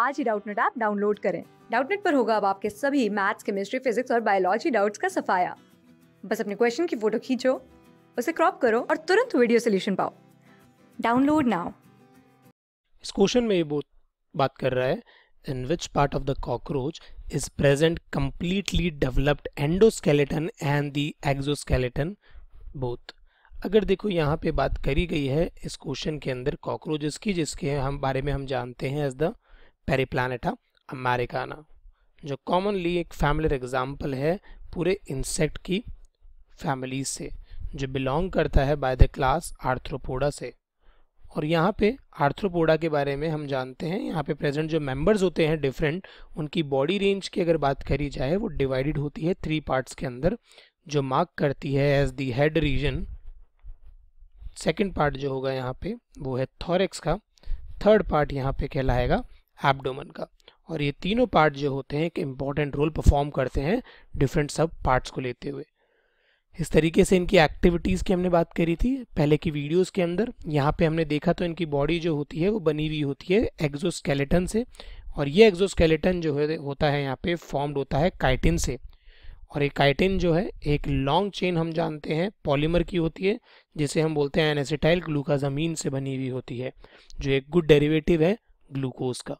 आज ही Doubtnut app download करें डाउटनेट पर होगा अब आपके सभी मैथ्स केमिस्ट्री फिजिक्स और बायोलॉजी डाउट्स का सफाया बस अपने क्वेश्चन की फोटो खींचो उसे क्रॉप करो और तुरंत वीडियो सोल्यूशन पाओ डाउनलोड नाउ इस क्वेश्चन में ये बात कर रहा है in which part of the cockroach is present completely developed endoskeleton and the exoskeleton both अगर देखो यहाँ पे बात करी गई है इस क्वेश्चन के अंदर कॉकरोचेस की जिसके हम बारे में हम जानते हैं एज द पेरीप्लानिटा अमेरिकाना जो कॉमनली एक फैमिलर एग्जाम्पल है पूरे इंसेक्ट की फैमिली से जो बिलोंग करता है बाय द क्लास आर्थ्रोपोडा से और यहाँ पे आर्थ्रोपोडा के बारे में हम जानते हैं यहाँ पे प्रेजेंट जो मेंबर्स होते हैं डिफरेंट उनकी बॉडी रेंज की अगर बात करी जाए वो डिवाइडेड होती है थ्री पार्ट्स के अंदर जो मार्क करती है as the head region second part जो होगा यहाँ पे वो है थॉरेक्स का थर्ड पार्ट यहाँ पे कहलाएगा एब्डोमन का और ये तीनों पार्ट जो होते हैं एक इम्पॉर्टेंट रोल परफॉर्म करते हैं डिफरेंट सब पार्ट्स को लेते हुए इस तरीके से इनकी एक्टिविटीज़ की हमने बात करी थी पहले की वीडियोस के अंदर यहाँ पे हमने देखा तो इनकी बॉडी जो होती है वो बनी हुई होती है एग्जोस्केलेटन से और ये एग्जोस्केलेटन जो है होता है यहाँ पे फॉर्म्ड होता है काइटिन से और ये काइटिन जो है एक लॉन्ग चेन हम जानते हैं पॉलीमर की होती है जिसे हम बोलते हैं एनेसिटाइल ग्लूकाजामीन से बनी हुई होती है जो एक गुड डेरीवेटिव है ग्लूकोज का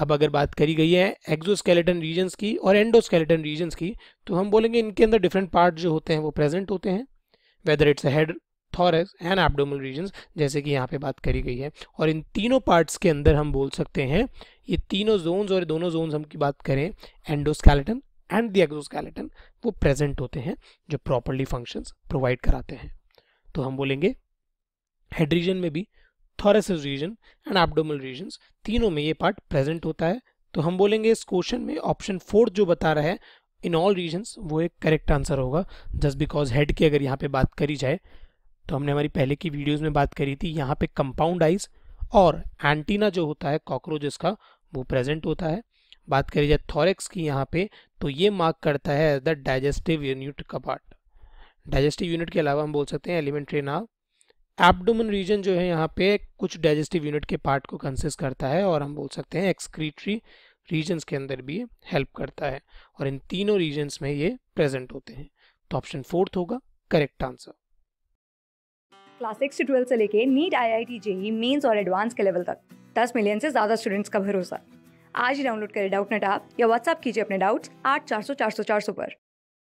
अब अगर बात करी गई है एक्जोस्केलेटन रीजन्स की और एंडोस्केलेटन रीजन्स की तो हम बोलेंगे इनके अंदर डिफरेंट पार्ट जो होते हैं वो प्रेजेंट होते हैं whether it's head thorax and abdominal regions जैसे कि यहाँ पे बात करी गई है और इन तीनों पार्ट्स के अंदर हम बोल सकते हैं ये तीनों जोन्स और दोनों जोन्स हम की बात करें एंडोस्केलेटन एंड द एक्सोस्केलेटन वो प्रेजेंट होते हैं जो प्रॉपरली फंक्शंस प्रोवाइड कराते हैं तो हम बोलेंगे हेड रीजन में भी thoracic region and abdominal region तीनों में ये पार्ट प्रेजेंट होता है तो हम बोलेंगे इस क्वेश्चन में ऑप्शन फोर्थ जो बता रहा है इन ऑल रीजन्स वो एक करेक्ट आंसर होगा जस्ट बिकॉज हेड की अगर यहाँ पे बात करी जाए तो हमने हमारी पहले की वीडियोज में बात करी थी यहाँ पे कंपाउंड आइज और एंटीना जो होता है कॉकरोचेस का वो प्रेजेंट होता है बात करी जाए थॉरेक्स की यहाँ पे तो ये मार्क करता है एज द डाइजेस्टिव यूनिट का पार्ट डाइजेस्टिव यूनिट के अलावा हम बोल सकते हैं एलिमेंट्री नाव एब्डोमन रीजन जो है यहाँ पे कुछ डाइजेस्टिव यूनिट के पार्ट को कंसिस्ट करता है और हम बोल सकते हैं एक्सक्रीटरी रीजन्स के अंदर भी हेल्प करता है और इन तीनों रीजन्स में ये प्रेजेंट होते हैं तो ऑप्शन फोर्थ होगा करेक्ट आंसर क्लास सिक्स से ट्वेल्थ से लेके NEET I I T JEE mains और एडवांस के लेवल तक दस मिलियन से ज़्यादा स्टूडेंट्स का भरोसा आज ही डाउनलोड करें डाउट नेट आप या व्हाट्सअप कीजिए अपने डाउट्स आठ चार सौ चार सौ चार सौ पर